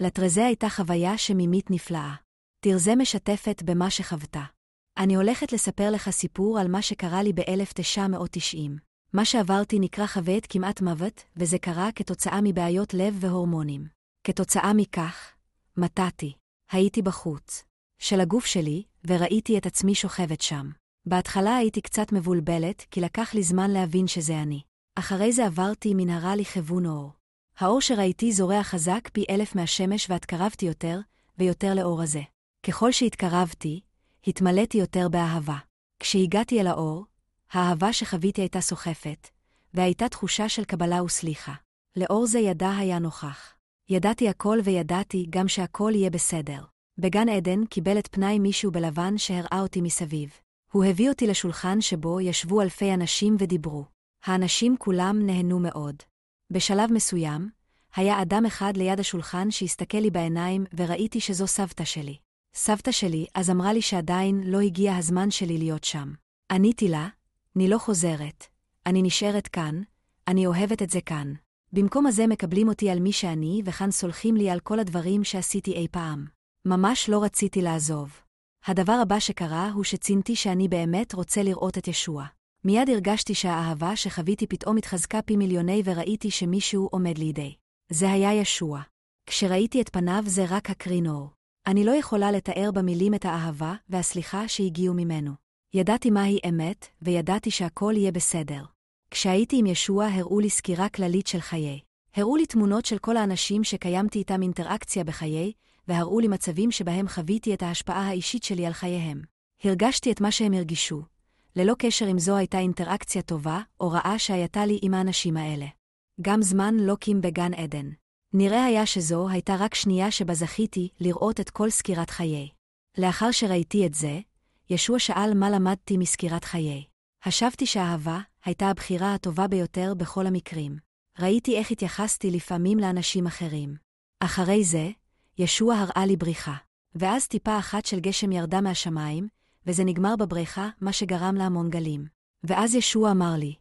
לטרזה הייתה חוויה שמימית נפלאה. תרזה משתפת במה שחוותה. אני הולכת לספר לך סיפור על מה שקרה לי ב-1990. מה שעברתי נקרא חוויית כמעט מוות, וזה קרה כתוצאה מבעיות לב והורמונים. כתוצאה מכך, מתתי, הייתי בחוץ. של הגוף שלי, וראיתי את עצמי שוכבת שם. בהתחלה הייתי קצת מבולבלת, כי לקח לי זמן להבין שזה אני. אחרי זה עברתי מנהרה לכיוון אור. האור שראיתי זורע חזק פי אלף מהשמש והתקרבתי יותר, ויותר לאור הזה. ככל שהתקרבתי, התמלאתי יותר באהבה. כשהגעתי אל האור, האהבה שחוויתי הייתה סוחפת, והייתה תחושה של קבלה וסליחה. לאור זה ידע היה נוכח. ידעתי הכל וידעתי גם שהכל יהיה בסדר. בגן עדן קיבל את פני מישהו בלבן שהראה אותי מסביב. הוא הביא אותי לשולחן שבו ישבו אלפי אנשים ודיברו. האנשים כולם נהנו מאוד. בשלב מסוים, היה אדם אחד ליד השולחן שהסתכל לי בעיניים וראיתי שזו סבתא שלי. סבתא שלי אז אמרה לי שעדיין לא הגיע הזמן שלי להיות שם. עניתי לה, אני לא חוזרת, אני נשארת כאן, אני אוהבת את זה כאן. במקום הזה מקבלים אותי על מי שאני, וכאן סולחים לי על כל הדברים שעשיתי אי פעם. ממש לא רציתי לעזוב. הדבר הבא שקרה הוא שצינתי שאני באמת רוצה לראות את ישוע. מיד הרגשתי שהאהבה שחוויתי פתאום התחזקה פי מיליוני וראיתי שמישהו עומד לידי. זה היה ישוע. כשראיתי את פניו זה רק הקרין אור. אני לא יכולה לתאר במילים את האהבה והסליחה שהגיעו ממנו. ידעתי מהי אמת, וידעתי שהכל יהיה בסדר. כשהייתי עם ישוע הראו לי סקירה כללית של חיי. הראו לי תמונות של כל האנשים שקיימתי איתם אינטראקציה בחיי, והראו לי מצבים שבהם חוויתי את ההשפעה האישית שלי על חייהם. הרגשתי את מה שהם הרגישו, ללא קשר אם זו הייתה אינטראקציה טובה, או רעה שהייתה לי עם האנשים האלה. גם זמן לא קים בגן עדן. נראה היה שזו הייתה רק שנייה שבה זכיתי לראות את כל סקירת חיי. לאחר שראיתי את זה, ישוע שאל מה למדתי מסקירת חיי. חשבתי שאהבה הייתה הבחירה הטובה ביותר בכל המקרים. ראיתי איך התייחסתי לפעמים לאנשים אחרים. אחרי זה, ישוע הראה לי בריחה. ואז טיפה אחת של גשם ירדה מהשמיים, וזה נגמר בבריכה, מה שגרם להמון גלים. ואז ישוע אמר לי,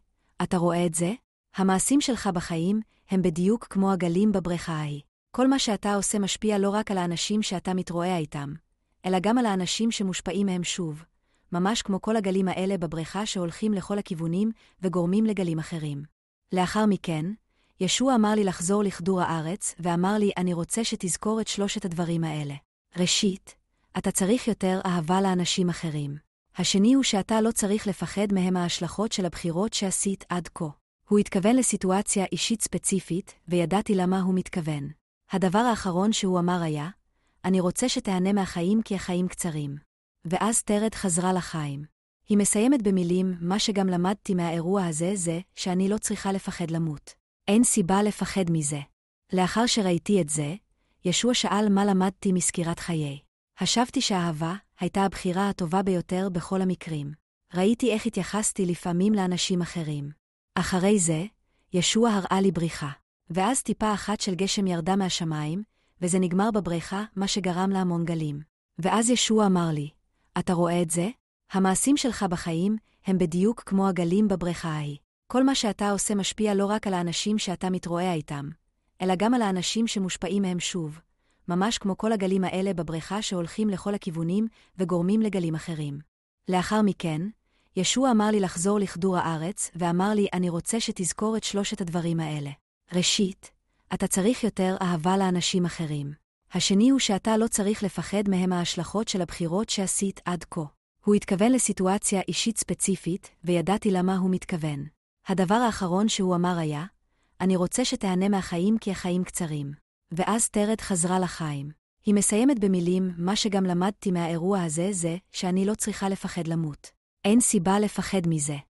אתה רואה את זה? המעשים שלך בחיים הם בדיוק כמו הגלים בבריכה ההיא. כל מה שאתה עושה משפיע לא רק על האנשים שאתה מתרועע איתם, אלא גם על האנשים שמושפעים מהם שוב, ממש כמו כל הגלים האלה בבריכה שהולכים לכל הכיוונים וגורמים לגלים אחרים. לאחר מכן, ישוע אמר לי לחזור לכדור הארץ, ואמר לי, אני רוצה שתזכור את שלושת הדברים האלה. ראשית, אתה צריך יותר אהבה לאנשים אחרים. השני הוא שאתה לא צריך לפחד מהם ההשלכות של הבחירות שעשית עד כה. הוא התכוון לסיטואציה אישית ספציפית, וידעתי למה הוא מתכוון. הדבר האחרון שהוא אמר היה, אני רוצה שתהנה מהחיים כי החיים קצרים. ואז טרד חזרה לחיים. היא מסיימת במילים, מה שגם למדתי מהאירוע הזה זה, שאני לא צריכה לפחד למות. אין סיבה לפחד מזה. לאחר שראיתי את זה, ישוע שאל מה למדתי מסקירת חיי. חשבתי שאהבה הייתה הבחירה הטובה ביותר בכל המקרים. ראיתי איך התייחסתי לפעמים לאנשים אחרים. אחרי זה, ישוע הראה לי בריחה. ואז טיפה אחת של גשם ירדה מהשמיים, וזה נגמר בבריכה, מה שגרם לה המון גלים. ואז ישוע אמר לי, אתה רואה את זה? המעשים שלך בחיים הם בדיוק כמו הגלים בבריכה ההיא. כל מה שאתה עושה משפיע לא רק על האנשים שאתה מתרועע איתם, אלא גם על האנשים שמושפעים מהם שוב, ממש כמו כל הגלים האלה בבריכה שהולכים לכל הכיוונים וגורמים לגלים אחרים. לאחר מכן, ישוע אמר לי לחזור לכדור הארץ, ואמר לי, אני רוצה שתזכור את שלושת הדברים האלה. ראשית, אתה צריך יותר אהבה לאנשים אחרים. השני הוא שאתה לא צריך לפחד מהם ההשלכות של הבחירות שעשית עד כה. הוא התכוון לסיטואציה אישית ספציפית, וידעתי למה הוא מתכוון. הדבר האחרון שהוא אמר היה, אני רוצה שתהנה מהחיים כי החיים קצרים. ואז טרד חזרה לחיים. היא מסיימת במילים, מה שגם למדתי מהאירוע הזה זה, שאני לא צריכה לפחד למות. אין סיבה לפחד מזה.